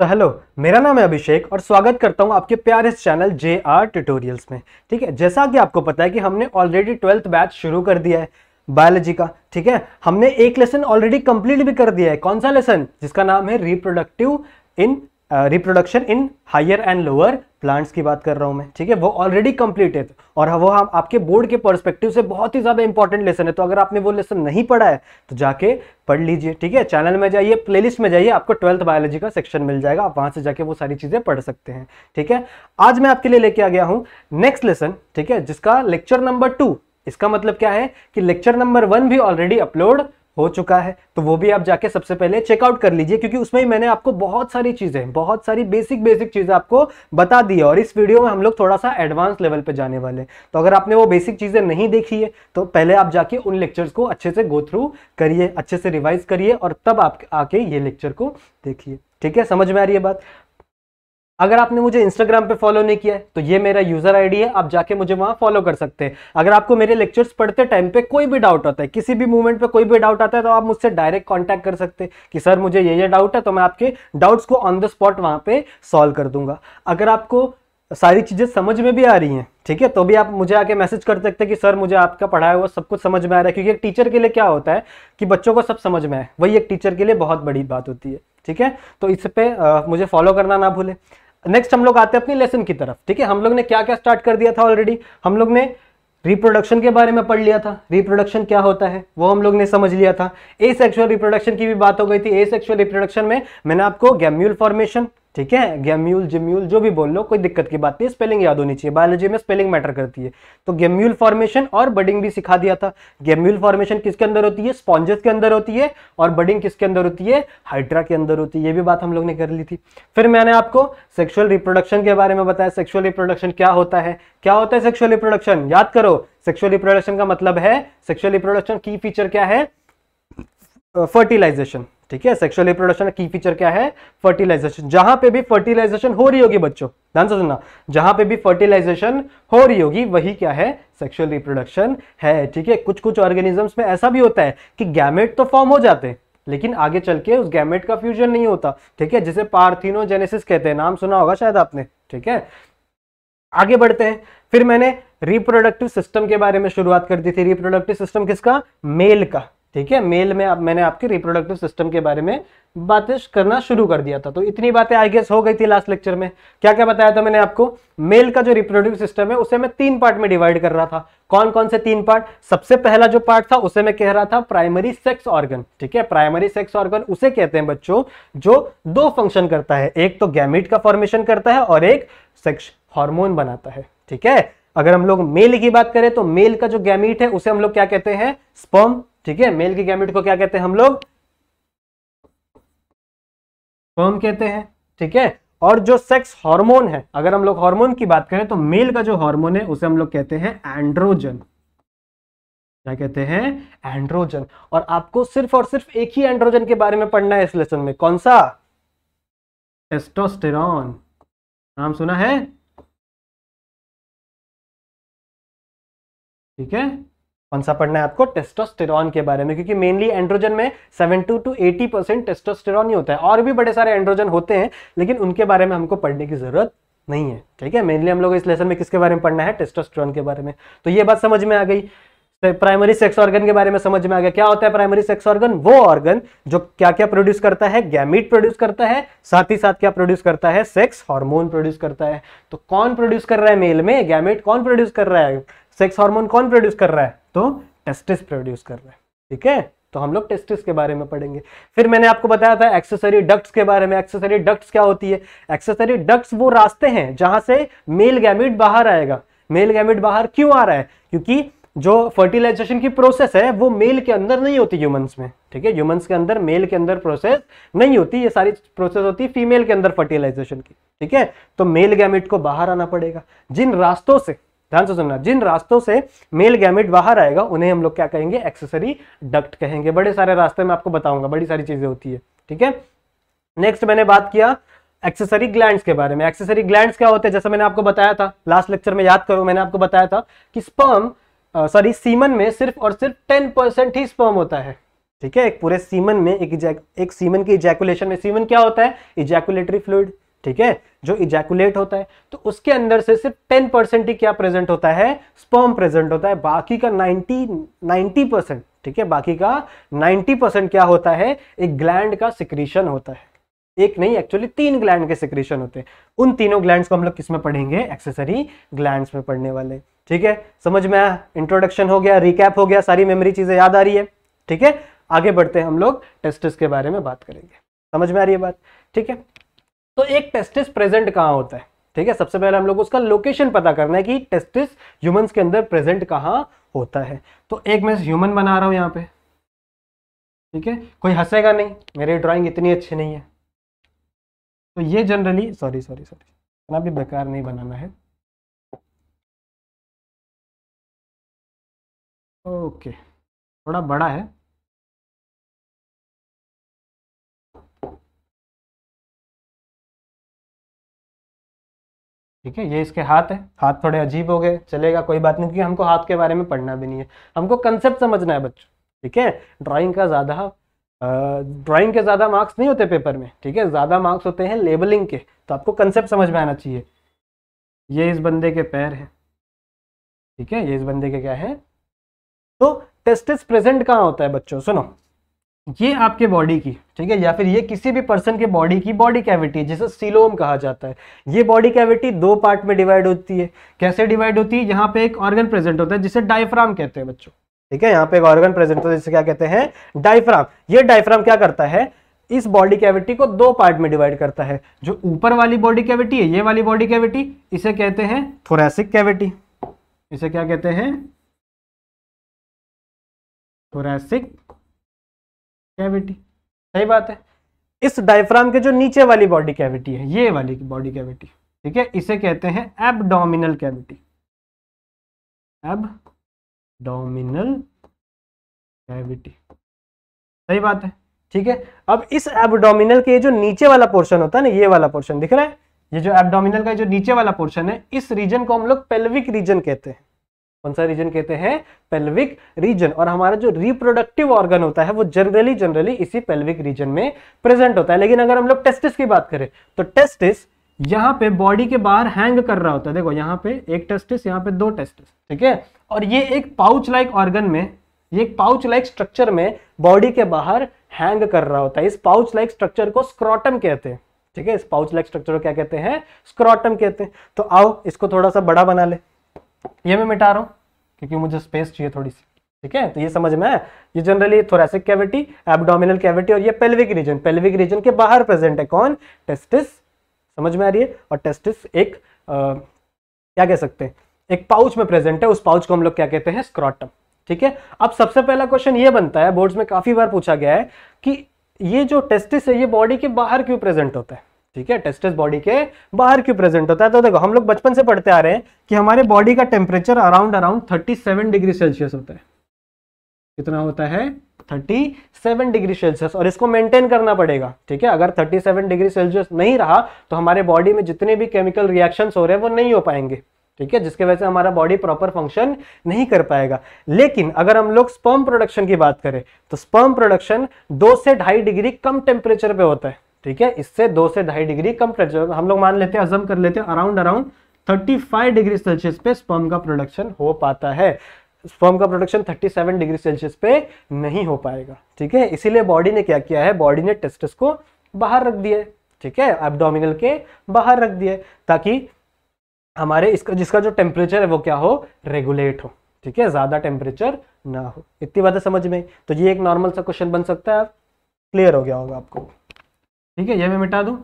तो हेलो मेरा नाम है अभिषेक और स्वागत करता हूं आपके प्यारे चैनल जे आर ट्यूटोरियल्स में ठीक है जैसा कि आपको पता है कि हमने ऑलरेडी ट्वेल्थ बैच शुरू कर दिया है बायोलॉजी का ठीक है हमने एक लेसन ऑलरेडी कंप्लीट भी कर दिया है कौन सा लेसन जिसका नाम है reproductive in reproduction in higher and lower plants की बात कर रहा हूं मैं ठीक है वो ऑलरेडी कंप्लीट है और वो हम आपके बोर्ड के पर्सपेक्टिव से बहुत ही ज़्यादा इंपॉर्टेंट लेसन है तो अगर आपने वो लेसन नहीं पढ़ा है तो जाके पढ़ लीजिए ठीक है चैनल में जाइए प्लेलिस्ट में जाइए आपको ट्वेल्थ बायोलॉजी का सेक्शन मिल जाएगा आप वहां से जाके वो सारी चीज़ें पढ़ सकते हैं ठीक है आज मैं आपके लिए लेके आ गया हूँ नेक्स्ट लेसन ठीक है जिसका लेक्चर नंबर टू इसका मतलब क्या है कि लेक्चर नंबर वन भी ऑलरेडी अपलोड हो चुका है तो वो भी आप जाके सबसे पहले चेकआउट कर लीजिए क्योंकि उसमें ही मैंने आपको बहुत सारी चीज़ें बहुत सारी बेसिक बेसिक चीज़ें आपको बता दी है और इस वीडियो में हम लोग थोड़ा सा एडवांस लेवल पे जाने वाले हैं तो अगर आपने वो बेसिक चीज़ें नहीं देखी है तो पहले आप जाके उन लेक्चर्स को अच्छे से गो थ्रू करिए अच्छे से रिवाइज करिए और तब आप आके ये लेक्चर को देखिए ठीक है समझ में आ रही है बात अगर आपने मुझे इंस्टाग्राम पे फॉलो नहीं किया तो ये मेरा यूजर आईडी है आप जाके मुझे वहां फॉलो कर सकते हैं अगर आपको मेरे लेक्चर्स पढ़ते टाइम पे कोई भी डाउट आता है किसी भी मूवमेंट पे कोई भी डाउट आता है तो आप मुझसे डायरेक्ट कांटेक्ट कर सकते हैं कि सर मुझे ये ये डाउट है तो मैं आपके डाउट्स को ऑन द स्पॉट वहां पर सॉल्व कर दूंगा अगर आपको सारी चीज़ें समझ में भी आ रही हैं ठीक है तो भी आप मुझे आके मैसेज कर सकते हैं कि सर मुझे आपका पढ़ाया हुआ सब कुछ समझ में आ रहा है क्योंकि एक टीचर के लिए क्या होता है कि बच्चों को सब समझ में आए वही एक टीचर के लिए बहुत बड़ी बात होती है ठीक है तो इस पर मुझे फॉलो करना ना भूलें नेक्स्ट हम लोग आते हैं अपनी लेसन की तरफ ठीक है हम लोग ने क्या क्या स्टार्ट कर दिया था ऑलरेडी हम लोग ने रिप्रोडक्शन के बारे में पढ़ लिया था रिप्रोडक्शन क्या होता है वो हम लोग ने समझ लिया था ए सेक्शुअल रिप्रोडक्शन की भी बात हो गई थी ए सेक्सुअल रिप्रोडक्शन में मैंने आपको गैम्यूल फॉर्मेशन ठीक है गेम्यूल जिम्यूल जो भी बोल लो कोई दिक्कत की बात नहीं स्पेलिंग याद होनी चाहिए बायोलॉजी में स्पेलिंग मैटर करती है तो गेम्यूल फॉर्मेशन और बडिंग भी सिखा दिया था गेम्यूल फॉर्मेशन किसके अंदर होती है स्पॉन्जेस के अंदर होती है और बडिंग किसके अंदर होती है हाइड्रा के अंदर होती है ये भी बात हम लोग ने कर ली थी फिर मैंने आपको सेक्शुअल रिप्रोडक्शन के बारे में बताया सेक्शुअल रिप्रोडक्शन क्या होता है क्या होता है सेक्शुअल रिप्रोडक्शन याद करो सेक्शुअल रिप्रोडक्शन का मतलब है सेक्शुअल रिप्रोडक्शन की फीचर क्या है फर्टिलाइजेशन ठीक है सेक्सुअल रिप्रोडक्शन की फीचर क्या है फर्टिलाइजेशन जहां पे भी फर्टिलाइजेशन हो रही होगी बच्चों ध्यान से सुनना जहां पे भी फर्टिलाइजेशन हो रही होगी वही क्या है सेक्सुअल रिप्रोडक्शन है ठीक है कुछ कुछ ऑर्गेनिजम्स में ऐसा भी होता है कि गैमेट तो फॉर्म हो जाते हैं लेकिन आगे चल के उस गैमेट का फ्यूजन नहीं होता ठीक है जिसे पार्थिनोजेनेसिस कहते हैं नाम सुना होगा शायद आपने ठीक है आगे बढ़ते हैं फिर मैंने रिप्रोडक्टिव सिस्टम के बारे में शुरुआत कर दी थी रिप्रोडक्टिव सिस्टम किसका मेल का ठीक है मेल में आप मैंने आपके रिप्रोडक्टिव सिस्टम के बारे में बातें करना शुरू कर दिया था तो इतनी बातें आई गेस हो गई थी लास्ट लेक्चर में क्या क्या बताया था मैंने आपको मेल का जो रिप्रोडक्टिव सिस्टम है उसे मैं तीन पार्ट में डिवाइड कर रहा था कौन कौन से तीन पार्ट सबसे पहला जो पार्ट था उसे मैं कह रहा था प्राइमरी सेक्स ऑर्गन ठीक है प्राइमरी सेक्स ऑर्गन उसे कहते हैं बच्चों जो दो फंक्शन करता है एक तो गैमिट का फॉर्मेशन करता है और एक सेक्स हॉर्मोन बनाता है ठीक है अगर हम लोग मेल की बात करें तो मेल का जो गैमिट है उसे हम लोग क्या कहते हैं स्पर्म ठीक है मेल के गैमिट को क्या कहते हैं हम लोग स्पर्म कहते हैं ठीक है और जो सेक्स हार्मोन है अगर हम लोग हार्मोन की बात करें तो मेल का जो हार्मोन है उसे हम लोग कहते हैं एंड्रोजन क्या कहते हैं एंड्रोजन और आपको सिर्फ और सिर्फ एक ही एंड्रोजन के बारे में पढ़ना है इस लेसन में कौन सा टेस्टोस्टेरॉन नाम सुना है ठीक है कौन सा पढ़ना है आपको टेस्टोस्टेरॉन के बारे में क्योंकि मेनली एंड्रोजन में 72 टू 80 परसेंट टेस्टोस्टेरॉन ही होता है और भी बड़े सारे एंड्रोजन होते हैं लेकिन उनके बारे में हमको पढ़ने की जरूरत नहीं है ठीक है मेनली हम लोग इस लेसन में किसके बारे में पढ़ना है टेस्टोस्टेरॉन के बारे में तो ये बात समझ में आ गई प्राइमरी सेक्स ऑर्गन के बारे में समझ में आ गया क्या होता है प्राइमरी सेक्स ऑर्गन वो ऑर्गन जो क्या क्या प्रोड्यूस करता है गैमिट प्रोड्यूस करता है साथ ही साथ क्या प्रोड्यूस करता है सेक्स हार्मोन प्रोड्यूस करता है तो कौन प्रोड्यूस कर रहा है मेल में गैमिट कौन प्रोड्यूस कर रहा है सेक्स हार्मोन कौन प्रोड्यूस कर रहा है तो टेस्टिस प्रोड्यूस कर रहा है ठीक है तो हम लोग टेस्टिस के बारे में पढ़ेंगे फिर मैंने आपको बताया था एक्सेसरी डक्ट्स के बारे में एक्सेसरी डक्ट्स क्या होती है एक्सेसरी डक्ट्स वो रास्ते हैं जहां से मेल गैमिट बाहर आएगा मेल गैमिट बाहर क्यों आ रहा है क्योंकि जो फर्टिलाइजेशन की प्रोसेस है वो मेल के अंदर नहीं होती ह्यूमंस में ठीक है ह्यूमंस के अंदर मेल के अंदर प्रोसेस नहीं होती ये सारी प्रोसेस होती है फीमेल के अंदर फर्टिलाइजेशन की ठीक है तो मेल गैमिट को बाहर आना पड़ेगा जिन रास्तों से ध्यान से सुनना जिन रास्तों से मेल गैमेट बाहर आएगा उन्हें हम लोग क्या कहेंगे एक्सेसरी डक्ट कहेंगे बड़े सारे रास्ते में आपको बताऊंगा बड़ी सारी चीजें होती है ठीक है नेक्स्ट मैंने बात किया एक्सेसरी ग्लैंड्स के बारे में एक्सेसरी ग्लैंड्स क्या होते हैं जैसा मैंने आपको बताया था लास्ट लेक्चर में याद करो मैंने आपको बताया था कि स्पर्म सॉरी सीमन में सिर्फ और सिर्फ टेन परसेंट ही स्पर्म होता है ठीक है एक पूरे सीमन में एक एक सीमन के इजैकुलेशन में सीमन क्या होता है इजैकुलेटरी फ्लूड ठीक है जो इजैकुलेट होता है तो उसके अंदर से सिर्फ टेन परसेंट ही क्या प्रेजेंट होता है स्पर्म प्रेजेंट होता है बाकी का नाइनटी नाइनटी परसेंट ठीक है बाकी का नाइनटी परसेंट क्या होता है एक ग्लैंड का सिक्रीशन होता है एक नहीं एक्चुअली तीन ग्लैंड के सिक्रीशन होते हैं उन तीनों ग्लैंड को हम लोग किस में पढ़ेंगे एक्सेसरी ग्लैंड में पढ़ने वाले ठीक है समझ में आया इंट्रोडक्शन हो गया रिकैप हो गया सारी मेमोरी चीजें याद आ रही है ठीक है आगे बढ़ते हैं हम लोग टेस्टिस के बारे में बात करेंगे समझ में आ रही है बात ठीक है तो एक टेस्टिस प्रेजेंट कहाँ होता है ठीक है सबसे पहले हम लोग उसका लोकेशन पता करना है कि टेस्टिस ह्यूमंस के अंदर प्रेजेंट कहाँ होता है तो एक मैं ह्यूमन बना रहा हूँ यहाँ पे ठीक है कोई हंसेगा नहीं मेरी ड्राइंग इतनी अच्छी नहीं है तो ये जनरली सॉरी सॉरी सॉरी इतना भी बेकार नहीं बनाना है ओके थोड़ा बड़ा है ठीक है ये इसके हाथ है हाथ थोड़े अजीब हो गए चलेगा कोई बात नहीं क्योंकि हमको हाथ के बारे में पढ़ना भी नहीं है हमको कंसेप्ट समझना है बच्चों ठीक है ड्राइंग का ज़्यादा ड्राइंग के ज़्यादा मार्क्स नहीं होते पेपर में ठीक है ज़्यादा मार्क्स होते हैं लेबलिंग के तो आपको कंसेप्ट समझ में आना चाहिए ये इस बंदे के पैर है ठीक है ये इस बंदे के क्या है तो टेस्टिस प्रेजेंट कहाँ होता है बच्चों सुनो ये आपके बॉडी की ठीक है या फिर ये किसी भी पर्सन के बॉडी की बॉडी कैविटी जिसे सिलोम कहा जाता है ये बॉडी कैविटी दो पार्ट में डिवाइड होती है कैसे डिवाइड होती है यहाँ पे एक ऑर्गन प्रेजेंट होता है जिसे डायफ्राम कहते हैं बच्चों ठीक है यहाँ पे एक ऑर्गन प्रेजेंट होता है जिसे क्या कहते हैं डायफ्राम ये डायफ्राम क्या करता है इस बॉडी कैविटी को दो पार्ट में डिवाइड करता है जो ऊपर वाली बॉडी कैविटी है ये वाली बॉडी कैविटी इसे कहते हैं थोरेसिक कैविटी इसे क्या कहते हैं थोरेसिक कैविटी सही बात है इस डायफ्राम के जो नीचे वाली बॉडी कैविटी है ये वाली बॉडी कैविटी ठीक है इसे कहते हैं एबडोमिनल कैविटी एबडोमिनल कैविटी सही बात है ठीक है अब इस एबडोमिनल के जो नीचे वाला पोर्शन होता है ना ये वाला पोर्शन दिख रहा है ये जो एबडोमिनल का जो नीचे वाला पोर्शन है इस रीजन को हम लोग पेल्विक रीजन कहते हैं कौन सा रीजन कहते हैं पेल्विक रीजन और हमारा जो रिप्रोडक्टिव ऑर्गन होता है वो जनरली जनरली इसी पेल्विक रीजन में प्रेजेंट होता है लेकिन अगर हम लोग टेस्टिस की बात करें तो टेस्टिस यहाँ पे बॉडी के बाहर हैंग कर रहा होता है देखो यहाँ पे एक टेस्टिस यहाँ पे दो टेस्टिस ठीक है और ये एक पाउच लाइक ऑर्गन में ये एक पाउच लाइक स्ट्रक्चर में बॉडी के बाहर हैंग कर रहा होता है इस पाउच लाइक स्ट्रक्चर को स्क्रॉटम कहते हैं ठीक है इस पाउच लाइक स्ट्रक्चर को क्या कहते हैं स्क्रॉटम कहते हैं तो आओ इसको थोड़ा सा बड़ा बना ले ये मैं मिटा रहा हूँ क्योंकि मुझे स्पेस चाहिए थोड़ी सी ठीक है तो ये समझ में है ये generally thoracic cavity abdominal cavity और ये पेल्विक रीजन पेल्विक रीजन के बाहर प्रेजेंट है कौन टेस्टिस समझ में आ रही है और टेस्टिस एक आ, क्या कह सकते हैं एक पाउच में प्रेजेंट है उस पाउच को हम लोग क्या कहते हैं स्क्रॉटम ठीक है अब सबसे पहला क्वेश्चन ये बनता है बोर्ड्स में काफी बार पूछा गया है कि ये जो टेस्टिस है ये बॉडी के बाहर क्यों प्रेजेंट होता है ठीक है टेस्टेस बॉडी के बाहर क्यों प्रेजेंट होता है तो देखो हम लोग बचपन से पढ़ते आ रहे हैं कि हमारे बॉडी का temperature around around seven degree Celsius होता है कितना होता है 37 डिग्री सेल्सियस और इसको मेंटेन करना पड़ेगा ठीक है अगर 37 डिग्री सेल्सियस नहीं रहा तो हमारे बॉडी में जितने भी केमिकल रिएक्शंस हो रहे हैं वो नहीं हो पाएंगे ठीक है जिसके वजह से हमारा बॉडी प्रॉपर फंक्शन नहीं कर पाएगा लेकिन अगर हम लोग स्पर्म प्रोडक्शन की बात करें तो स्पर्म प्रोडक्शन दो से ढाई डिग्री कम टेम्परेचर पे होता है ठीक है इससे दो से ढाई डिग्री कम टेम्परेचर हम लोग मान लेते हैं अजम कर लेते हैं अराउंड अराउंड 35 डिग्री सेल्सियस पे स्पर्म का प्रोडक्शन हो पाता है स्पर्म का प्रोडक्शन 37 डिग्री सेल्सियस पे नहीं हो पाएगा ठीक है इसीलिए बॉडी ने क्या किया है बॉडी ने टेस्टिस को बाहर रख दिया ठीक है एबडोमिनल के बाहर रख दिए ताकि हमारे इसका जिसका जो टेम्परेचर है वो क्या हो रेगुलेट हो ठीक है ज़्यादा टेम्परेचर ना हो इतनी बातें समझ में तो ये एक नॉर्मल सा क्वेश्चन बन सकता है क्लियर हो गया होगा आपको ठीक है ये मैं मिटा दूँ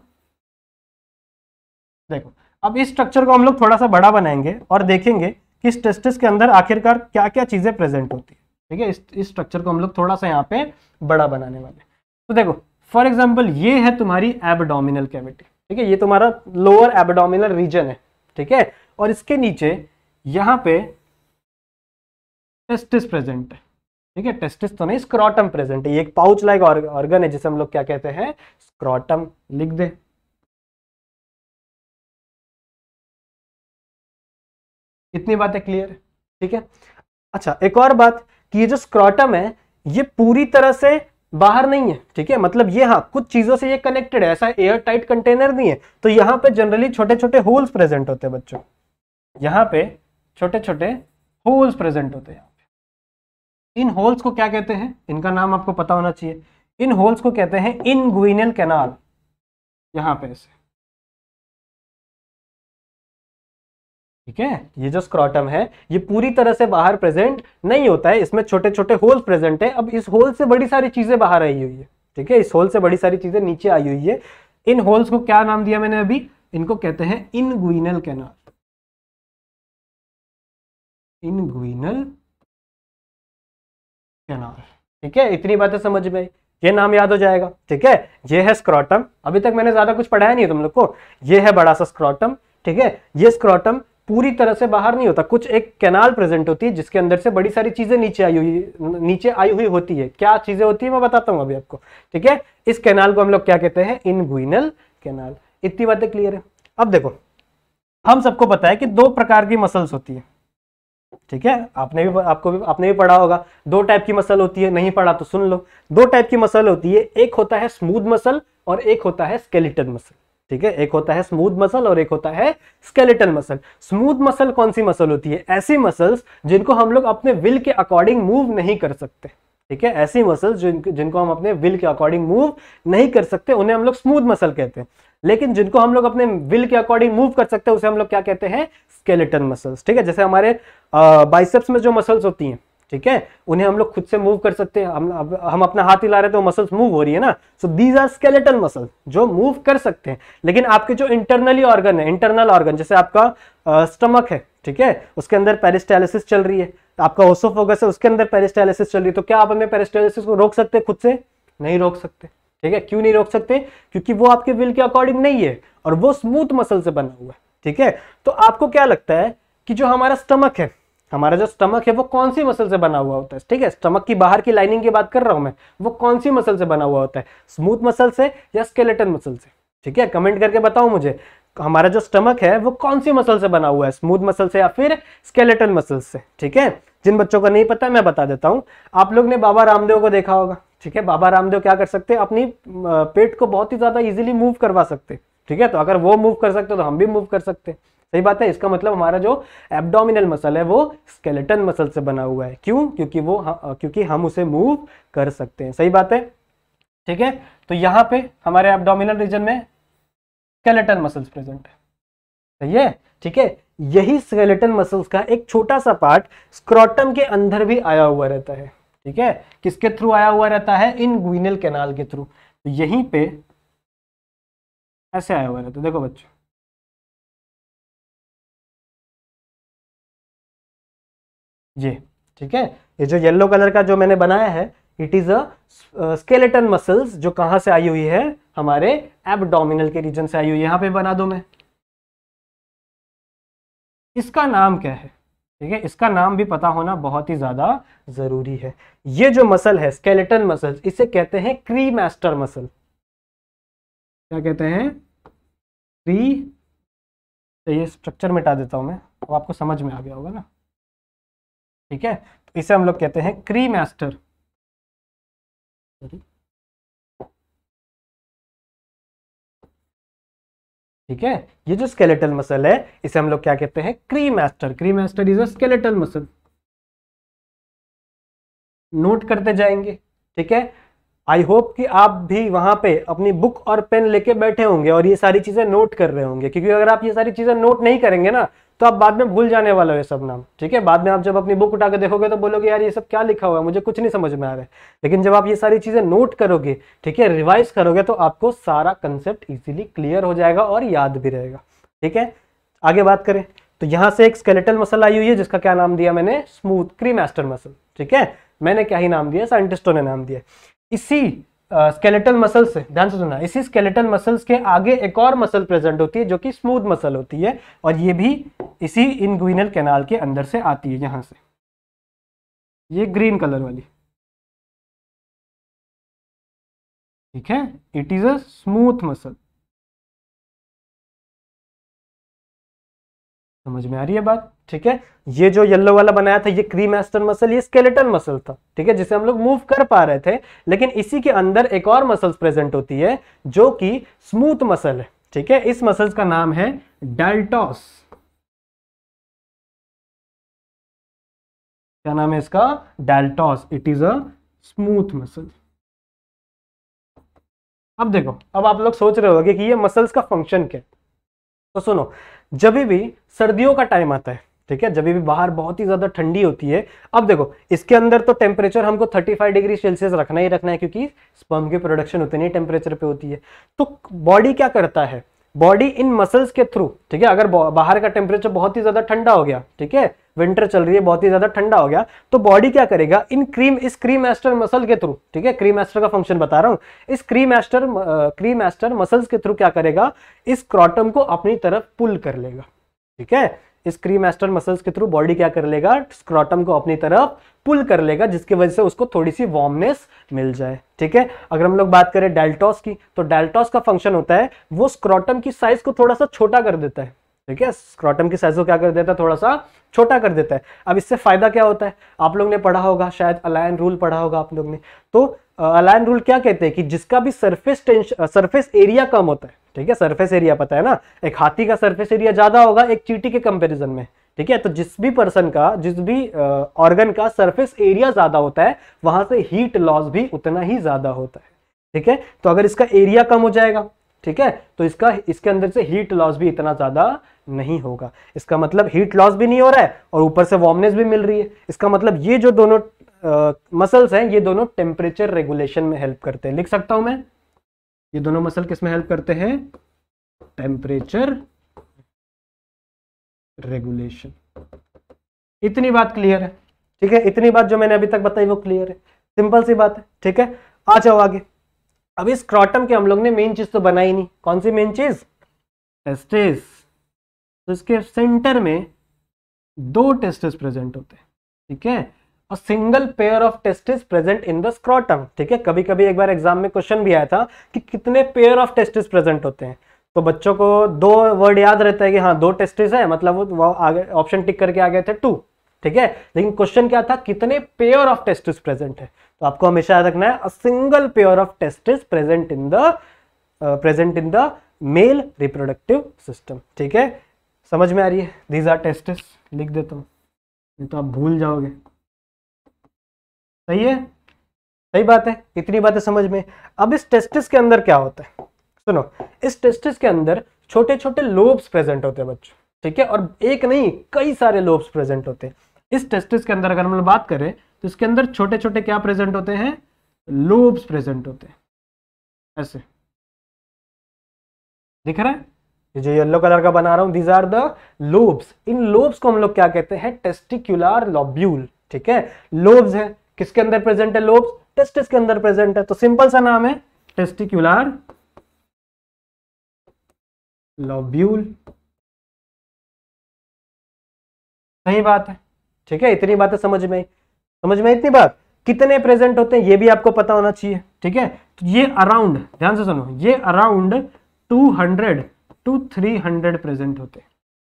देखो अब इस स्ट्रक्चर को हम लोग थोड़ा सा बड़ा बनाएंगे और देखेंगे कि इस टेस्टिस के अंदर आखिरकार क्या क्या चीज़ें प्रेजेंट होती है ठीक है इस इस स्ट्रक्चर को हम लोग थोड़ा सा यहाँ पे बड़ा बनाने वाले तो देखो फॉर एग्जाम्पल ये है तुम्हारी एबडोमिनल कैविटी ठीक है ये तुम्हारा लोअर एबडोमिनल रीजन है ठीक है और इसके नीचे यहाँ पे टेस्टिस प्रेजेंट है ठीक है टेस्टिस तो नहीं स्क्रॉटम प्रेजेंट है एक पाउच लाइक ऑर्गन है जिसे हम लोग क्या कहते हैं स्क्रॉटम लिख दे इतनी है क्लियर ठीक है अच्छा एक और बात कि ये जो स्क्रॉटम है ये पूरी तरह से बाहर नहीं है ठीक है मतलब ये हाँ कुछ चीजों से ये कनेक्टेड है ऐसा एयर टाइट कंटेनर नहीं है तो यहाँ पे जनरली छोटे छोटे होल्स प्रेजेंट होते हैं बच्चों यहाँ पे छोटे छोटे होल्स प्रेजेंट होते हैं इन होल्स को क्या कहते हैं इनका नाम आपको पता होना चाहिए इन होल्स को कहते हैं गुइनल कैनाल यहां पे ऐसे ठीक है ये जो स्क्रॉटम है ये पूरी तरह से बाहर प्रेजेंट नहीं होता है इसमें छोटे छोटे होल प्रेजेंट है अब इस होल से बड़ी सारी चीजें बाहर आई हुई है ठीक है इस होल से बड़ी सारी चीजें नीचे आई हुई है इन होल्स को क्या नाम दिया मैंने अभी इनको कहते हैं इनगुइनल कैनाल इनगुइनल कैनाल ठीक है इतनी बातें समझ में आई ये नाम याद हो जाएगा ठीक है ये है स्क्रॉटम अभी तक मैंने ज्यादा कुछ पढ़ाया नहीं है तुम लोग को ये है बड़ा सा स्क्रॉटम ठीक है ये स्क्रॉटम पूरी तरह से बाहर नहीं होता कुछ एक कैनाल प्रेजेंट होती है जिसके अंदर से बड़ी सारी चीजें नीचे आई हुई नीचे आई हुई होती है क्या चीजें होती है मैं बताता हूँ अभी आपको ठीक है इस कैनाल को हम लोग क्या कहते हैं इनगुइनल कैनाल इतनी बातें क्लियर है अब देखो हम सबको पता है कि दो प्रकार की मसल्स होती है ठीक है आपने भी आपको भी आपने भी पढ़ा होगा दो टाइप की मसल होती है नहीं पढ़ा तो सुन लो दो टाइप की मसल होती है एक होता है स्मूथ मसल और एक होता है स्केलेटन मसल ठीक है एक होता है स्मूथ मसल और एक होता है स्केलेटन मसल स्मूथ मसल कौन सी मसल होती है ऐसी मसल्स जिनको हम लोग अपने विल के अकॉर्डिंग मूव नहीं कर सकते ठीक है ऐसी मसल्स जिन, जिनको हम अपने विल के अकॉर्डिंग मूव नहीं कर सकते उन्हें हम लोग स्मूथ मसल कहते हैं लेकिन जिनको हम लोग अपने विल के अकॉर्डिंग मूव कर सकते हैं उसे हम लोग क्या कहते हैं स्केलेटन मसल्स ठीक है जैसे हमारे बाइसेप्स में जो मसल्स होती हैं ठीक है उन्हें हम लोग खुद से मूव कर सकते हैं हम हम अपना हाथ हिला रहे तो मसल्स मूव हो रही है ना so these are skeletal muscle जो मूव कर सकते हैं लेकिन आपके जो इंटरनली ऑर्गन है इंटरनल ऑर्गन जैसे आपका स्टमक है ठीक है उसके अंदर पेरिस्टाइलिस चल रही है तो आपका ओसोफोगस है उसके अंदर पेरिस्टाइलिसिस चल रही है तो क्या आप हमें पेरिस्टाइलिसिस को रोक सकते हैं खुद से नहीं रोक सकते ठीक है क्यों नहीं रोक सकते क्योंकि वो आपके विल के अकॉर्डिंग नहीं है और वो स्मूथ मसल से बना हुआ है ठीक है तो आपको क्या लगता है कि जो हमारा स्टमक है हमारा जो स्टमक है वो कौन सी मसल से बना हुआ होता है ठीक है स्टमक की बाहर की लाइनिंग की बात कर रहा हूँ मैं वो कौन सी मसल से बना हुआ होता है स्मूथ मसल से या स्केलेटन मसल से ठीक है कमेंट करके बताओ मुझे हमारा जो स्टमक है वो कौन सी मसल से बना हुआ है स्मूथ मसल से या फिर स्केलेटन मसल से ठीक है जिन बच्चों को नहीं पता मैं बता देता हूँ आप लोग ने बाबा रामदेव को देखा होगा ठीक है बाबा रामदेव क्या कर सकते हैं अपनी पेट को बहुत ही ज़्यादा इजीली मूव करवा सकते ठीक है तो अगर वो मूव कर सकते तो हम भी मूव कर सकते हैं सही बात है इसका मतलब हमारा जो एब्डोमिनल मसल है वो स्केलेटन मसल से बना हुआ है क्यों क्योंकि वो क्योंकि हम उसे मूव कर सकते हैं सही बात है ठीक है तो यहाँ पे हमारे एब्डोमिनल रीजन में स्केलेटन मसल्स प्रेजेंट है सही है ठीक है यही स्केलेटन मसल्स का एक छोटा सा पार्ट स्क्रॉटम के अंदर भी आया हुआ रहता है ठीक है किसके थ्रू आया हुआ रहता है इन गुइनल कैनाल के थ्रू तो यहीं पे ऐसे आया हुआ रहता है देखो बच्चों ये ठीक है ये जो येलो कलर का जो मैंने बनाया है it is a skeleton muscles जो कहाँ से आई हुई है हमारे एबडोमिनल के रीजन से आई हुई है यहां पे बना दो मैं इसका नाम क्या है ठीक है इसका नाम भी पता होना बहुत ही ज़्यादा ज़रूरी है ये जो मसल है स्केलेटन मसल इसे कहते हैं क्री मास्टर मसल क्या कहते हैं क्री तो ये स्ट्रक्चर मिटा देता हूं मैं वो आपको समझ में आ गया होगा ना ठीक है तो इसे हम लोग कहते हैं क्री मैस्टर ठीक है ये जो स्केलेटल मसल है इसे हम लोग क्या कहते हैं cremaster cremaster is a skeletal muscle note करते जाएंगे ठीक है आई होप कि आप भी वहां पे अपनी बुक और पेन लेके बैठे होंगे और ये सारी चीजें नोट कर रहे होंगे क्योंकि अगर आप ये सारी चीजें नोट नहीं करेंगे ना तो आप बाद में भूल जाने वाले हो ये सब नाम ठीक है बाद में आप जब अपनी बुक उठा के देखोगे तो बोलोगे यार ये सब क्या लिखा हुआ है मुझे कुछ नहीं समझ में आ रहा है लेकिन जब आप ये सारी चीज़ें नोट करोगे ठीक है रिवाइज करोगे तो आपको सारा कंसेप्ट ईजिली क्लियर हो जाएगा और याद भी रहेगा ठीक है आगे बात करें तो यहां से एक स्केलेटल मसल आई हुई है जिसका क्या नाम दिया मैंने स्मूथ क्रीमेस्टर मसल ठीक है मैंने क्या ही नाम दिया साइंटिस्टों ने नाम दिया इसी स्केलेटल मसल्स से ध्यान से सुनना इसी स्केलेटल मसल्स के आगे एक और मसल प्रेजेंट होती है जो कि स्मूथ मसल होती है और ये भी इसी इनग्विनल कैनाल के अंदर से आती है यहां से ये ग्रीन कलर वाली ठीक है it is a smooth muscle समझ में आ रही है बात ठीक है ये जो येलो वाला बनाया था ये क्रीम मैस्टर मसल ये स्केलेटल मसल था ठीक है जिसे हम लोग मूव कर पा रहे थे लेकिन इसी के अंदर एक और मसल्स प्रेजेंट होती है जो कि स्मूथ मसल है ठीक है इस मसल्स का नाम है डेल्टॉस क्या नाम है इसका dartos it is a smooth muscle अब देखो अब आप लोग सोच रहे होगे कि ये मसल्स का फंक्शन क्या है तो सुनो जब भी सर्दियों का टाइम आता है ठीक है जब भी बाहर बहुत ही ज्यादा ठंडी होती है अब देखो इसके अंदर तो टेम्परेचर हमको 35 डिग्री सेल्सियस रखना ही रखना है क्योंकि स्पर्म की प्रोडक्शन उतने ही टेम्परेचर पे होती है तो बॉडी क्या करता है बॉडी इन मसल्स के थ्रू ठीक है अगर बाहर का टेम्परेचर बहुत ही ज्यादा ठंडा हो गया ठीक है विंटर चल रही है बहुत ही ज्यादा ठंडा हो गया तो बॉडी क्या करेगा इन क्रीम इस क्रीम एस्टर मसल के थ्रू ठीक है क्रीम एस्टर का फंक्शन बता रहा हूं इस cremaster cremaster muscles के थ्रू क्या करेगा इस क्रॉटम को अपनी तरफ पुल कर लेगा ठीक है इस क्री मसल्स के थ्रू बॉडी क्या कर लेगा स्क्रॉटम को अपनी तरफ पुल कर लेगा जिसकी वजह से उसको थोड़ी सी वार्मनेस मिल जाए ठीक है अगर हम लोग बात करें डेल्टॉस की तो डेल्टॉस का फंक्शन होता है वो स्क्रॉटम की साइज को थोड़ा सा छोटा कर देता है ठीक है स्क्रॉटम की साइज को क्या कर देता है थोड़ा सा छोटा कर देता है अब इससे फायदा क्या होता है आप लोग ने पढ़ा होगा शायद अलायन रूल पढ़ा होगा आप लोग ने तो अलायन रूल क्या कहते हैं कि जिसका भी सरफेस टेंशन सर्फेस एरिया कम होता है ठीक है सरफेस एरिया पता है ना एक हाथी का सरफेस एरिया ज़्यादा होगा एक चीटी के कंपेरिजन में ठीक है तो जिस भी पर्सन का जिस भी ऑर्गन का सरफेस एरिया ज़्यादा होता है वहां से हीट लॉस भी उतना ही ज़्यादा होता है ठीक है तो अगर इसका एरिया कम हो जाएगा ठीक है तो इसका इसके अंदर से हीट लॉस भी इतना ज़्यादा नहीं होगा इसका मतलब हीट लॉस भी नहीं हो रहा है और ऊपर से वार्मनेस भी मिल रही है इसका मतलब ये जो दोनों मसल्स हैं ये दोनों टेम्परेचर रेगुलेशन में हेल्प करते हैं लिख सकता हूं मैं ये दोनों मसल किस में हेल्प करते हैं टेम्परेचर रेगुलेशन इतनी बात क्लियर है ठीक है इतनी बात जो मैंने अभी तक बताई वो क्लियर है सिंपल सी बात है ठीक है आ जाओ आगे अब इस क्रॉटम के हम लोग ने मेन चीज तो बनाई नहीं कौन सी मेन चीज टेस्टिस तो इसके सेंटर में दो टेस्टिस प्रेजेंट होते हैं ठीक है और single pair of testis present in the scrotum ठीक है कभी कभी एक बार एग्जाम में क्वेश्चन भी आया था कि कितने पेयर ऑफ टेस्टिस प्रेजेंट होते हैं तो बच्चों को दो वर्ड याद रहता है कि हाँ दो टेस्टिस है मतलब वो आगे ऑप्शन टिक करके आ गए थे टू ठीक है लेकिन क्वेश्चन क्या था कितने पेयर ऑफ टेस्टिस प्रेजेंट है तो आपको हमेशा याद रखना है a single pair of testis present in the present in the male reproductive system ठीक है समझ में आ रही है दीज आर टेस्टिस लिख देता हूँ नहीं तो आप भूल जाओगे सही है सही बात है इतनी बातें समझ में अब इस टेस्टिस के अंदर क्या होता है सुनो इस टेस्टिस के अंदर छोटे छोटे लोब्स प्रेजेंट होते हैं बच्चों ठीक है और एक नहीं कई सारे लोब्स प्रेजेंट होते हैं इस टेस्टिस के अंदर अगर हम लोग बात करें तो इसके अंदर छोटे छोटे क्या प्रेजेंट होते हैं लोब्स प्रेजेंट होते हैं ऐसे दिख रहा है जो येलो कलर का बना रहा हूं दीज आर द लोब्स इन लोब्स को हम लोग क्या कहते हैं टेस्टिक्यूलर लॉब्यूल ठीक है लोब्स है किसके अंदर प्रेजेंट है लोब्स टेस्टिस के अंदर प्रेजेंट है तो सिंपल सा नाम है टेस्टिक्यूलर लोब्यूल सही बात है ठीक है इतनी बातें समझ में समझ में इतनी बात कितने प्रेजेंट होते हैं ये भी आपको पता होना चाहिए ठीक है तो ये अराउंड ध्यान से सुनो ये अराउंड 200 टू 300 प्रेजेंट होते हैं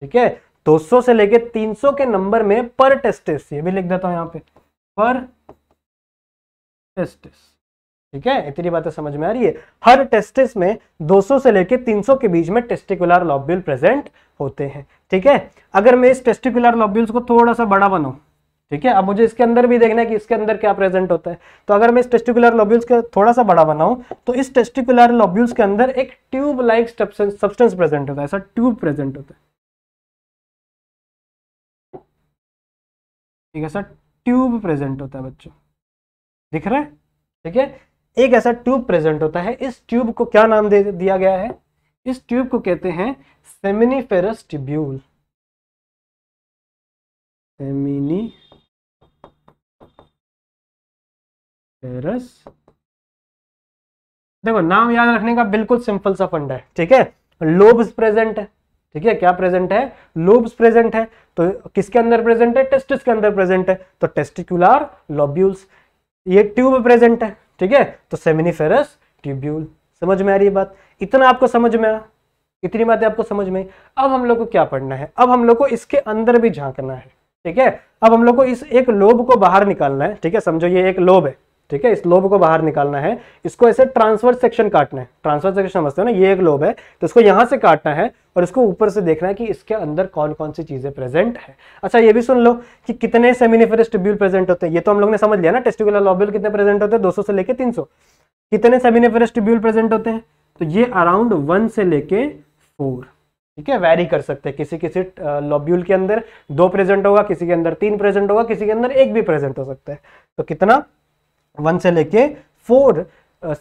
ठीक है 200 से लेके 300 के नंबर में पर टेस्टिस ये भी लिख देता हूं यहां पे पर टेस्टिस ठीक है इतनी बातें समझ में आ रही है हर टेस्टिस में 200 से लेकर 300 के बीच में टेस्टिकुलर लॉब्यूल प्रेजेंट होते हैं ठीक है अगर मैं इस टेस्टिकुलर लॉब्यूल्स को थोड़ा सा बड़ा बनाऊं ठीक है अब मुझे इसके अंदर भी देखना है कि इसके अंदर क्या प्रेजेंट होता है तो अगर मैं इस टेस्टिकुलर लॉब्यूल्स का थोड़ा सा बड़ा बनाऊं तो इस टेस्टिकुलर लॉब्यूल्स के अंदर एक ट्यूब लाइक सब्सटेंस प्रेजेंट होता है ऐसा ट्यूब प्रेजेंट होता है ठीक है सर ट्यूब प्रेजेंट होता है बच्चों दिख रहा है ठीक है एक ऐसा ट्यूब प्रेजेंट होता है इस ट्यूब को क्या नाम दे दिया गया है इस ट्यूब को कहते हैं फेरस ट्यूब्यूल सेमिनी फेरस देखो नाम याद रखने का बिल्कुल सिंपल सा फंडा है ठीक है लोब्स प्रेजेंट है ठीक है क्या प्रेजेंट है लोब्स प्रेजेंट है तो किसके अंदर प्रेजेंट है टेस्टिस के अंदर प्रेजेंट है तो टेस्टिकुलर लोब्यूल्स ये ट्यूब प्रेजेंट है ठीक है तो सेमिनिफेरस ट्यूब्यूल समझ में आ रही है बात इतना आपको समझ में आया इतनी बातें आपको समझ में अब हम लोग को क्या पढ़ना है अब हम लोग को इसके अंदर भी झांकना है ठीक है अब हम लोग को इस एक लोब को बाहर निकालना है ठीक है समझो ये एक लोब है ठीक है इस लोब को बाहर निकालना है इसको ऐसे ट्रांसफर सेक्शन काटना है ट्रांसफर सेक्शन समझते हो ना ये एक लोब है तो इसको यहां से काटना है और इसको ऊपर से देखना है कि इसके अंदर कौन कौन सी चीज़ें प्रेजेंट है अच्छा ये भी सुन लो कि कितने सेमिनिफेरस ट्यूब्यूल प्रेजेंट होते हैं ये तो हम लोग ने समझ लिया ना टेस्टिकुलर लॉब्यूल कितने प्रेजेंट होते हैं दो से लेकर तीन कितने सेमिनिफेरस ट्यूब्यूल प्रेजेंट होते हैं तो ये अराउंड वन से लेके फोर ठीक है वेरी कर सकते हैं किसी किसी लॉब्यूल के अंदर दो प्रेजेंट होगा किसी के अंदर तीन प्रेजेंट होगा किसी के अंदर एक भी प्रेजेंट हो सकता है तो कितना वन से लेके फोर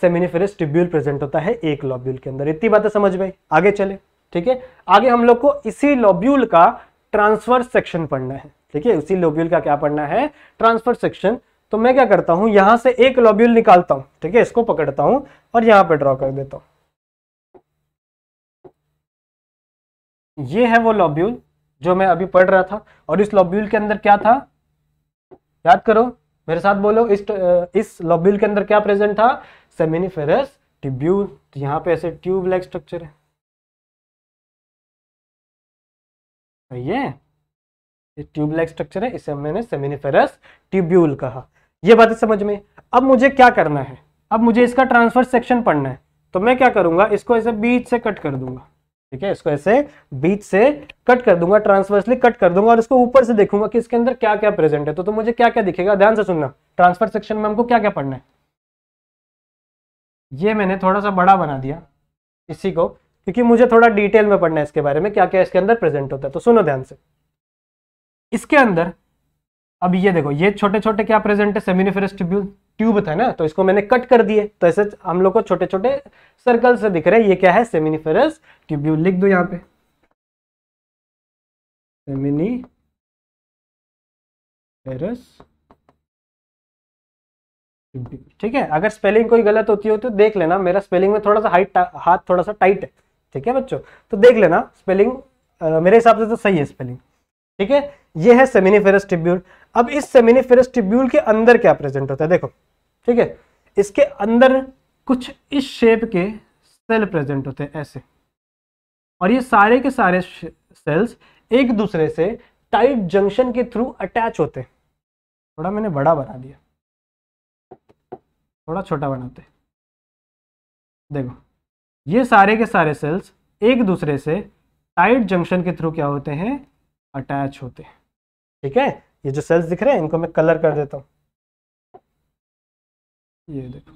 सेमिनिफेरस ट्यूब्यूल प्रेजेंट होता है एक लॉब्यूल के अंदर इतनी बातें समझ में आगे चले ठीक है आगे हम लोग को इसी लॉब्यूल का ट्रांसफर सेक्शन पढ़ना है ठीक है उसी लॉब्यूल का क्या पढ़ना है ट्रांसफर सेक्शन तो मैं क्या करता हूं यहां से एक लॉब्यूल निकालता हूं ठीक है इसको पकड़ता हूं और यहां पर ड्रॉ कर देता हूं ये है वो लॉब्यूल जो मैं अभी पढ़ रहा था और इस लॉब्यूल के अंदर क्या था याद करो मेरे साथ बोलो इस इस लॉब्यूल के अंदर क्या प्रेजेंट था सेमिनिफेरस टिब्यूल तो यहाँ पे ऐसे ट्यूब लाइक स्ट्रक्चर है ये ट्यूब लाइक स्ट्रक्चर है इसे मैंने सेमिनिफेरस ट्यूब्यूल कहा ये बातें समझ में अब मुझे क्या करना है अब मुझे इसका ट्रांसफर सेक्शन पढ़ना है तो मैं क्या करूंगा इसको ऐसे बीच से कट कर दूंगा ठीक है इसको ऐसे बीच से कट कर दूंगा ट्रांसवर्सली कट कर दूंगा और इसको ऊपर से देखूंगा कि इसके अंदर क्या क्या प्रेजेंट है तो, तो मुझे क्या क्या दिखेगा ध्यान से सुनना ट्रांसफर सेक्शन में हमको क्या क्या पढ़ना है ये मैंने थोड़ा सा बड़ा बना दिया इसी को क्योंकि मुझे थोड़ा डिटेल में पढ़ना है इसके बारे में क्या क्या इसके अंदर प्रेजेंट होता है तो सुनो ध्यान से इसके अंदर अब ये देखो ये छोटे छोटे क्या प्रेजेंट है सेमिनिफेरस ट्यूब्यूल ट्यूब था ना तो इसको मैंने कट कर दिए तो ऐसे हम लोग को छोटे छोटे सर्कल से दिख रहे हैं ये क्या है सेमिनिफेरस ट्यूब्यूल लिख दो यहाँ पे सेमिनिफेरस ठीक है अगर स्पेलिंग कोई गलत होती हो तो देख लेना मेरा स्पेलिंग में थोड़ा सा हाइट हाथ थोड़ा सा टाइट है ठीक है बच्चों तो देख लेना स्पेलिंग आ, मेरे हिसाब से तो सही है स्पेलिंग ठीक है ये है सेमिनिफेरस ट्रिब्यूल अब इस सेमिनिफेरस ट्रिब्यूल के अंदर क्या प्रेजेंट होता है देखो ठीक है इसके अंदर कुछ इस शेप के सेल प्रेजेंट होते हैं ऐसे और ये सारे के सारे सेल्स एक दूसरे से टाइट जंक्शन के थ्रू अटैच होते हैं थोड़ा मैंने बड़ा बना दिया थोड़ा छोटा बनाते देखो ये सारे के सारे सेल्स एक दूसरे से टाइट जंक्शन के थ्रू क्या होते हैं अटैच होते हैं ठीक है ये जो सेल्स दिख रहे हैं इनको मैं कलर कर देता हूँ ये देखो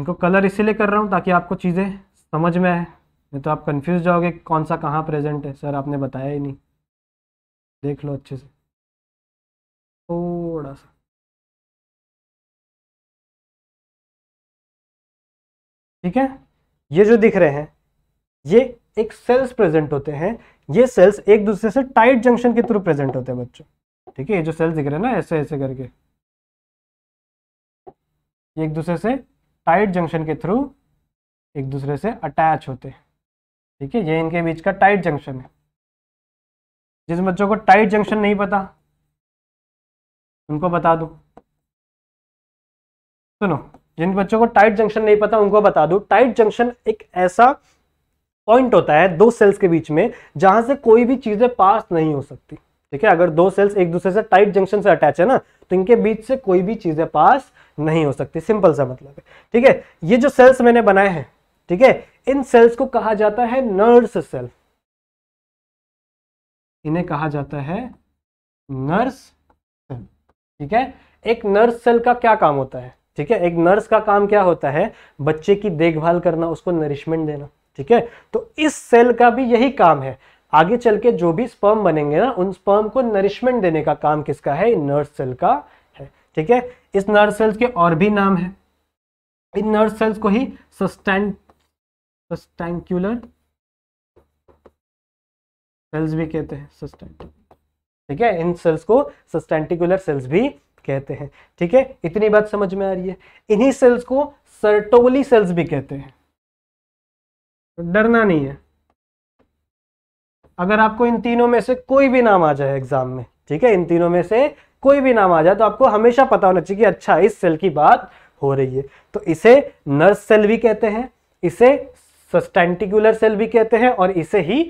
इनको कलर इसीलिए कर रहा हूँ ताकि आपको चीज़ें समझ में आए नहीं तो आप कंफ्यूज जाओगे कौन सा कहाँ प्रेजेंट है सर आपने बताया ही नहीं देख लो अच्छे से थोड़ा सा ठीक है ये जो दिख रहे हैं ये एक सेल्स प्रेजेंट होते हैं ये सेल्स एक दूसरे से टाइट जंक्शन के थ्रू प्रेजेंट होते हैं बच्चों ठीक है ये जो सेल्स दिख रहे हैं ना ऐसे ऐसे करके ये एक दूसरे से टाइट जंक्शन के थ्रू एक दूसरे से अटैच होते हैं ठीक है ये इनके बीच का टाइट जंक्शन है जिस बच्चों को टाइट जंक्शन नहीं पता उनको बता दूं सुनो जिन बच्चों को टाइट जंक्शन नहीं पता उनको बता दू टाइट जंक्शन एक ऐसा पॉइंट होता है दो सेल्स के बीच में जहां से कोई भी चीजें पास नहीं हो सकती ठीक है अगर दो सेल्स एक दूसरे से टाइट जंक्शन से अटैच है ना तो इनके बीच से कोई भी चीजें पास नहीं हो सकती सिंपल सा मतलब है ठीक है ये जो सेल्स मैंने बनाए हैं ठीक है इन सेल्स को कहा जाता है नर्स सेल इन्हें कहा जाता है नर्स सेल ठीक है एक नर्स सेल का क्या काम होता है ठीक है एक नर्स का काम क्या होता है बच्चे की देखभाल करना उसको नरिशमेंट देना ठीक है तो इस सेल का भी यही काम है आगे चल के जो भी स्पर्म बनेंगे ना उन स्पर्म को नरिशमेंट देने का काम किसका है नर्स सेल का है ठीक है इस नर्स सेल्स के और भी नाम है इन नर्स सेल्स को ही सस्टैंड सस्टैंक्यूलर सेल्स भी कहते हैं ठीक है इन सेल्स को सस्टेंटिकुलर सेल्स भी कहते हैं ठीक है इतनी बात समझ में आ रही है इन्हीं सेल्स को सर्टोवली सेल्स भी कहते हैं डरना नहीं है अगर आपको इन तीनों में से कोई भी नाम आ जाए एग्जाम में ठीक है इन तीनों में से कोई भी नाम आ जाए तो आपको हमेशा पता होना चाहिए कि अच्छा इस सेल की बात हो रही है तो इसे नर्स सेल भी कहते हैं इसे सस्टेंटिकुलर सेल भी कहते हैं और इसे ही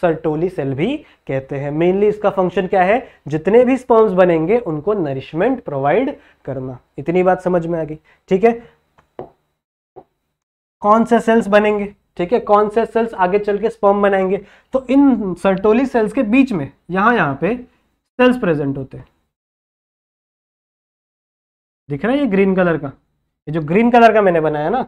सर्टोली सेल भी कहते हैं मेनली इसका फंक्शन क्या है जितने भी स्पर्म्स बनेंगे उनको नरिशमेंट प्रोवाइड करना इतनी बात समझ में आ गई ठीक है कौन से सेल्स बनेंगे ठीक है कौन से सेल्स आगे चल के स्पर्म बनाएंगे तो इन सर्टोली सेल्स के बीच में यहां यहां पे सेल्स प्रेजेंट होते हैं दिख रहा है ये ग्रीन कलर का ये जो ग्रीन कलर का मैंने बनाया ना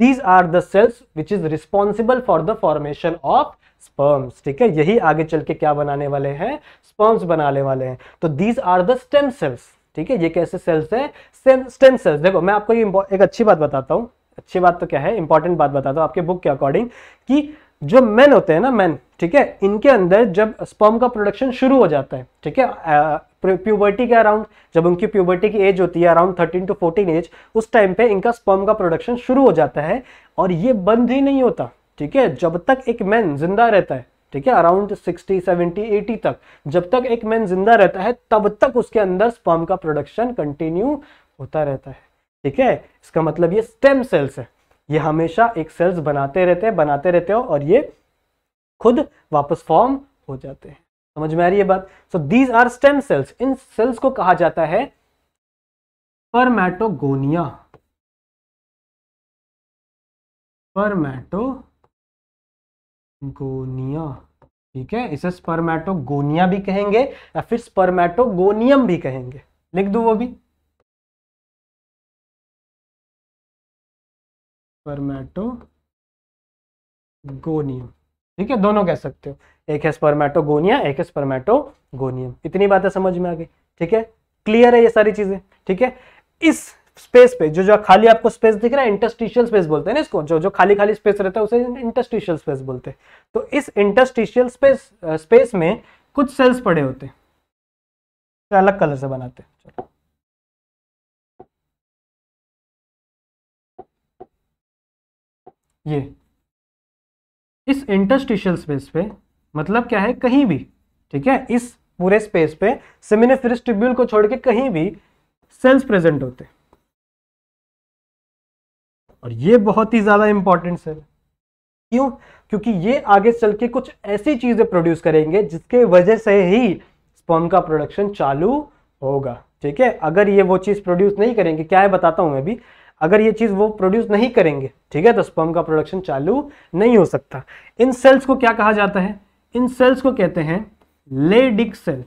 these are the cells which is responsible for the formation of sperms ठीक है यही आगे चल के क्या बनाने वाले हैं स्पर्म्स बनाने वाले हैं तो these are the stem cells ठीक है ये कैसे सेल्स हैं स्टेम सेल्स देखो मैं आपको ये एक अच्छी बात बताता हूँ अच्छी बात तो क्या है इंपॉर्टेंट बात बताता हूँ आपके बुक के अकॉर्डिंग कि जो मैन होते हैं ना मैन ठीक है इनके अंदर जब स्पर्म का प्रोडक्शन शुरू हो जाता है ठीक है प्यूबर्टी के अराउंड जब उनकी प्यूबर्टी की एज होती है around thirteen to fourteen age उस टाइम पे इनका स्पर्म का प्रोडक्शन शुरू हो जाता है और ये बंद ही नहीं होता ठीक है जब तक एक मैन जिंदा रहता है ठीक है अराउंड 60, 70, 80 तक जब तक एक मैन जिंदा रहता है तब तक उसके अंदर स्पर्म का प्रोडक्शन कंटिन्यू होता रहता है ठीक है इसका मतलब ये स्टेम सेल्स है ये हमेशा एक सेल्स बनाते रहते हैं बनाते रहते हो और ये खुद वापस फॉर्म हो जाते हैं समझ में आ रही है बात so these are stem cells इन सेल्स को कहा जाता है परमैटोगोनिया परमैटो गोनिया ठीक है इसे स्पर्मेटोगोनिया भी कहेंगे या फिर स्पर्मेटोगोनियम भी कहेंगे लिख दू वो भी स्पर्मेटोगोनियम ठीक है दोनों कह सकते हो एक है स्पर्मेटोगोनिया एक है स्पर्मेटोगोनियम इतनी बातें समझ में आ गई ठीक है क्लियर है ये सारी चीजें ठीक है इस स्पेस पे जो जो खाली आपको स्पेस दिख रहा है इंटरस्टिशियल स्पेस बोलते हैं ना इसको जो जो खाली खाली स्पेस रहता है उसे इंटरस्टिशियल स्पेस बोलते हैं तो इस इंटरस्टिशियल स्पेस स्पेस में कुछ सेल्स पड़े होते हैं तो अलग कलर से बनाते हैं ये इस इंटरस्टिशियल स्पेस पे मतलब क्या है कहीं भी ठीक है इस पूरे स्पेस पे सेमिनिफिरस ट्रिब्यूल को छोड़ के कहीं भी सेल्स प्रेजेंट होते हैं और ये बहुत ही ज़्यादा इंपॉर्टेंट है क्यों क्योंकि ये आगे चल के कुछ ऐसी चीज़ें प्रोड्यूस करेंगे जिसके वजह से ही स्पर्म का प्रोडक्शन चालू होगा ठीक है अगर ये वो चीज़ प्रोड्यूस नहीं करेंगे क्या है बताता हूं मैं भी अगर ये चीज़ वो प्रोड्यूस नहीं करेंगे ठीक है तो स्पर्म का प्रोडक्शन चालू नहीं हो सकता इन सेल्स को क्या कहा जाता है इन सेल्स को कहते हैं लेडिग सेल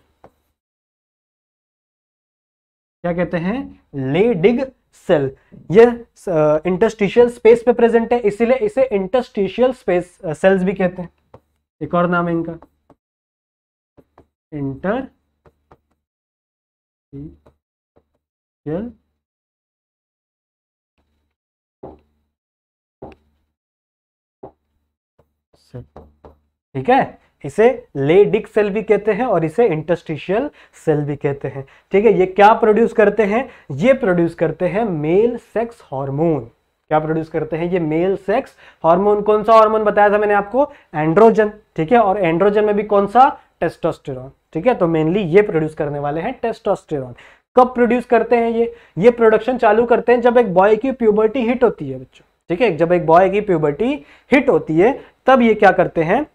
क्या कहते हैं लेडिग सेल ये इंटरस्टिशियल स्पेस पे प्रेजेंट है इसीलिए इसे इंटरस्टिशियल स्पेस सेल्स भी कहते हैं एक और नाम है इनका इंटर ठीक है इसे लेडिक सेल भी कहते हैं और इसे इंटस्टिशियल सेल भी कहते हैं ठीक है ये क्या प्रोड्यूस करते हैं ये प्रोड्यूस करते हैं मेल सेक्स हार्मोन क्या प्रोड्यूस करते हैं ये मेल सेक्स हार्मोन कौन सा हार्मोन बताया था मैंने आपको एंड्रोजन ठीक है और एंड्रोजन में भी कौन सा टेस्टोस्टेरॉन ठीक है तो मेनली ये प्रोड्यूस करने वाले हैं टेस्टोस्टेरॉन कब प्रोड्यूस करते हैं ये ये प्रोडक्शन चालू करते हैं जब एक बॉय की प्यूबर्टी हिट होती है बच्चों ठीक है जब एक बॉय की प्यूबर्टी हिट होती है तब ये क्या करते हैं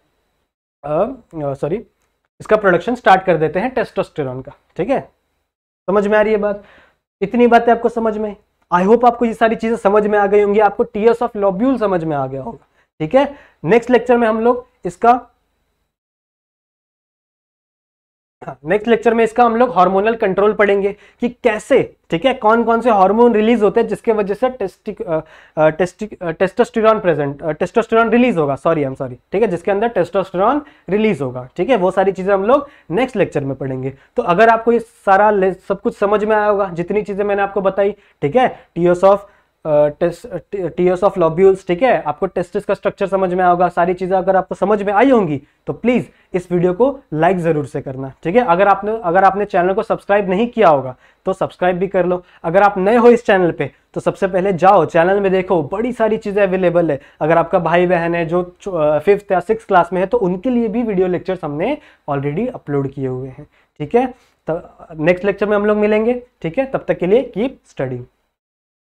सॉरी इसका प्रोडक्शन स्टार्ट कर देते हैं टेस्टोस्टेरॉन का ठीक है समझ में आ रही है बात इतनी बातें आपको समझ में आई होप आपको ये सारी चीज़ें समझ में आ गई होंगी आपको टीएस ऑफ लॉब्यूल समझ में आ गया होगा ठीक है नेक्स्ट लेक्चर में हम लोग इसका नेक्स्ट लेक्चर में इसका हम लोग हार्मोनल कंट्रोल पढ़ेंगे कि कैसे ठीक है कौन कौन से हार्मोन रिलीज होते हैं जिसके वजह से टेस्टिक टेस्टिक टेस्टोस्टेरॉन प्रेजेंट टेस्टोस्टेरॉन रिलीज होगा सॉरी आई एम सॉरी ठीक है जिसके अंदर टेस्टोस्टेरॉन रिलीज होगा ठीक है वो सारी चीज़ें हम लोग नेक्स्ट लेक्चर में पढ़ेंगे तो अगर आपको ये सारा सब कुछ समझ में आया होगा जितनी चीज़ें मैंने आपको बताई ठीक है टीओस ऑफ टीयर्स ऑफ लॉब्यूल्स ठीक है आपको टेस्टिस का स्ट्रक्चर समझ में आएगा सारी चीज़ें अगर आपको समझ में आई होंगी तो प्लीज़ इस वीडियो को लाइक ज़रूर से करना ठीक है अगर आपने अगर आपने चैनल को सब्सक्राइब नहीं किया होगा तो सब्सक्राइब भी कर लो अगर आप नए हो इस चैनल पे तो सबसे पहले जाओ चैनल में देखो बड़ी सारी चीज़ें अवेलेबल है अगर आपका भाई बहन है जो फिफ्थ या सिक्स क्लास में है तो उनके लिए भी वीडियो लेक्चर्स हमने ऑलरेडी अपलोड किए हुए हैं ठीक है तो नेक्स्ट लेक्चर में हम लोग मिलेंगे ठीक है तब तक के लिए कीप स्टडिंग